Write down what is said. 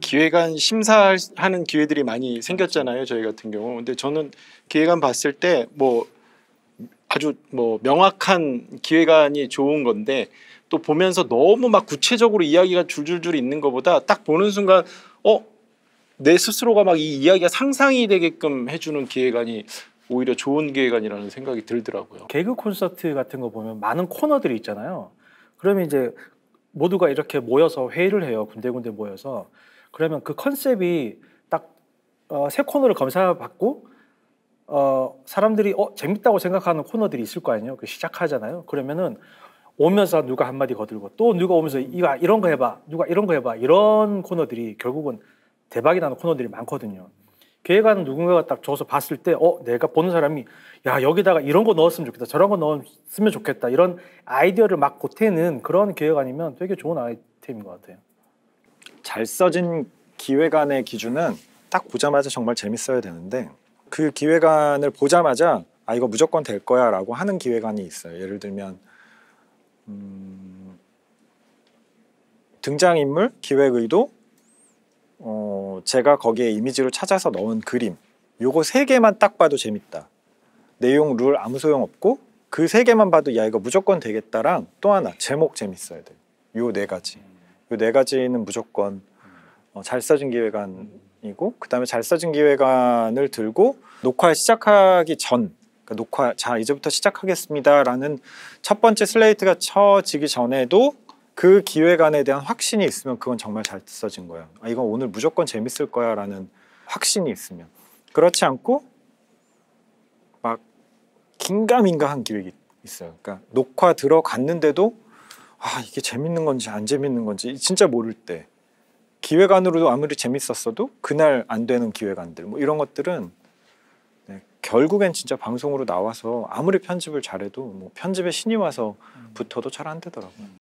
기획안 심사하는 기회들이 많이 생겼잖아요. 저희 같은 경우. 근데 저는 기획안 봤을 때 뭐 아주 뭐 명확한 기획안이 좋은 건데 또 보면서 너무 막 구체적으로 이야기가 줄줄줄 있는 것보다 딱 보는 순간 어? 내 스스로가 막 이 이야기가 상상이 되게끔 해주는 기획안이 오히려 좋은 기획안이라는 생각이 들더라고요. 개그 콘서트 같은 거 보면 많은 코너들이 있잖아요. 그러면 이제 모두가 이렇게 모여서 회의를 해요. 군데군데 모여서. 그러면 그 컨셉이 딱세 어, 코너를 검사받고 어, 사람들이 어, 재밌다고 생각하는 코너들이 있을 거 아니에요. 그 시작하잖아요. 그러면은 오면서 누가 한마디 거들고 또 누가 오면서 이거 이런 거 해봐 누가 이런 거 해봐 이런 코너들이 결국은 대박이 나는 코너들이 많거든요. 계획안 누군가가 딱 줘서 봤을 때, 어, 내가 보는 사람이, 야, 여기다가 이런 거 넣었으면 좋겠다, 저런 거 넣었으면 좋겠다, 이런 아이디어를 막 보태는 그런 계획안이면 되게 좋은 아이템인 것 같아요. 잘 써진 기획안의 기준은 딱 보자마자 정말 재밌어야 되는데 그 기획안을 보자마자 아 이거 무조건 될 거야라고 하는 기획안이 있어요. 예를 들면 음, 등장인물, 기획 의도, 제가 거기에 이미지로 찾아서 넣은 그림 요거 세 개만 딱 봐도 재밌다. 내용 룰 아무 소용 없고 그 세 개만 봐도 야 이거 무조건 되겠다랑 또 하나 제목 재밌어야 돼. 요 네 가지. 요 네 가지는 무조건 어, 잘 써진 기획안이고 그다음에 잘 써진 기획안을 들고 녹화 시작하기 전 그러니까 녹화 자 이제부터 시작하겠습니다라는 첫 번째 슬레이트가 쳐지기 전에도 그 기획안에 대한 확신이 있으면 그건 정말 잘 써진 거예요. 아, 이건 오늘 무조건 재밌을 거야 라는 확신이 있으면. 그렇지 않고 막 긴가민가한 기획이 있어요. 그러니까 녹화 들어갔는데도 아, 이게 재밌는 건지 안 재밌는 건지 진짜 모를 때 기획안으로도 아무리 재밌었어도 그날 안 되는 기획안들 뭐 이런 것들은 네, 결국엔 진짜 방송으로 나와서 아무리 편집을 잘해도 뭐 편집에 신이 와서 붙어도 잘 안 되더라고요.